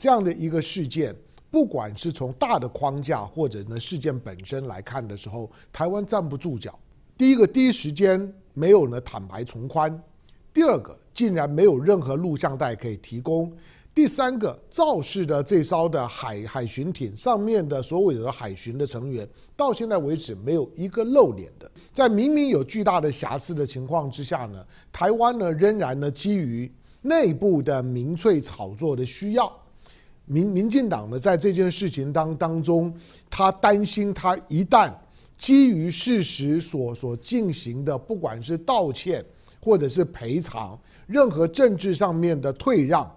这样的一个事件，不管是从大的框架或者呢事件本身来看的时候，台湾站不住脚。第一个，第一时间没有呢坦白从宽；第二个，竟然没有任何录像带可以提供；第三个，肇事的这艘的海海巡艇上面的所有海巡的成员，到现在为止没有一个露脸的。在明明有巨大的瑕疵的情况之下呢，台湾呢仍然呢基于内部的民粹炒作的需要。民民进党呢，在这件事情当当中，他担心他一旦基于事实所所进行的，不管是道歉或者是赔偿，任何政治上面的退让，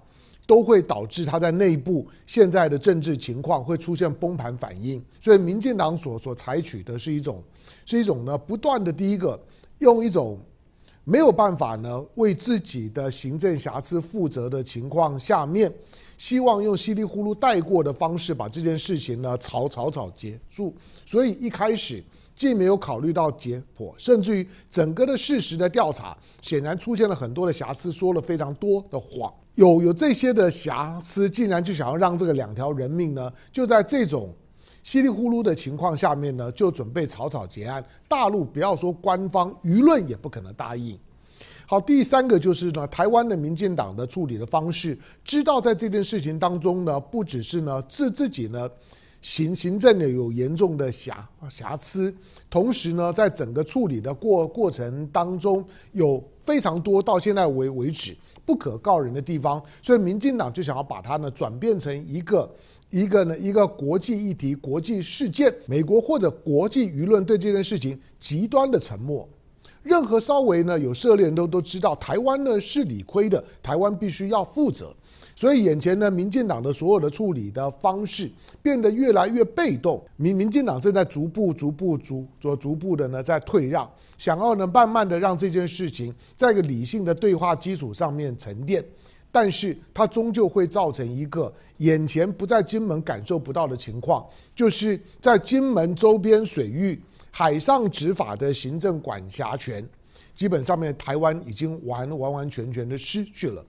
都会导致他在内部现在的政治情况会出现崩盘反应。所以，民进党所所采取的是一种是一种呢，不断的第一个用一种没有办法呢为自己的行政瑕疵负责的情况下面。希望用稀里糊涂带过的方式把这件事情呢草草草结束，所以一开始既没有考虑到结果，甚至于整个的事实的调查显然出现了很多的瑕疵，说了非常多的谎，有有这些的瑕疵，竟然就想要让这个两条人命呢就在这种稀里糊涂的情况下面呢就准备草草结案，大陆不要说官方舆论也不可能答应。好，第三个就是呢，台湾的民进党的处理的方式，知道在这件事情当中呢，不只是呢自自己呢行行政的有严重的瑕瑕疵，同时呢，在整个处理的过过程当中，有非常多到现在为为止不可告人的地方，所以民进党就想要把它呢转变成一个一个呢一个国际议题、国际事件，美国或者国际舆论对这件事情极端的沉默。任何稍微呢有涉猎人都都知道，台湾呢是理亏的，台湾必须要负责。所以眼前呢，民进党的所有的处理的方式变得越来越被动，民民进党正在逐步、逐步、逐逐步的呢在退让，想要呢慢慢的让这件事情在个理性的对话基础上面沉淀，但是它终究会造成一个眼前不在金门感受不到的情况，就是在金门周边水域。海上执法的行政管辖权，基本上面台湾已经完完完全全的失去了。